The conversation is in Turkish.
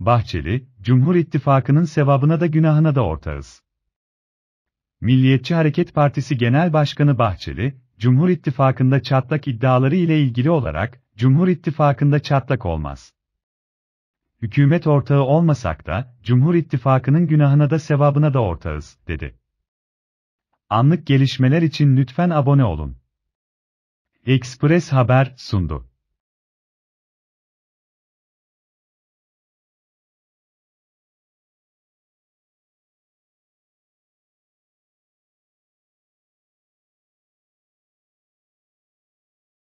Bahçeli, Cumhur İttifakı'nın sevabına da günahına da ortağız. Milliyetçi Hareket Partisi Genel Başkanı Bahçeli, Cumhur İttifakı'nda çatlak iddiaları ile ilgili olarak, Cumhur İttifakı'nda çatlak olmaz. Hükümet ortağı olmasak da, Cumhur İttifakı'nın günahına da sevabına da ortağız, dedi. Anlık gelişmeler için lütfen abone olun. Express Haber sundu.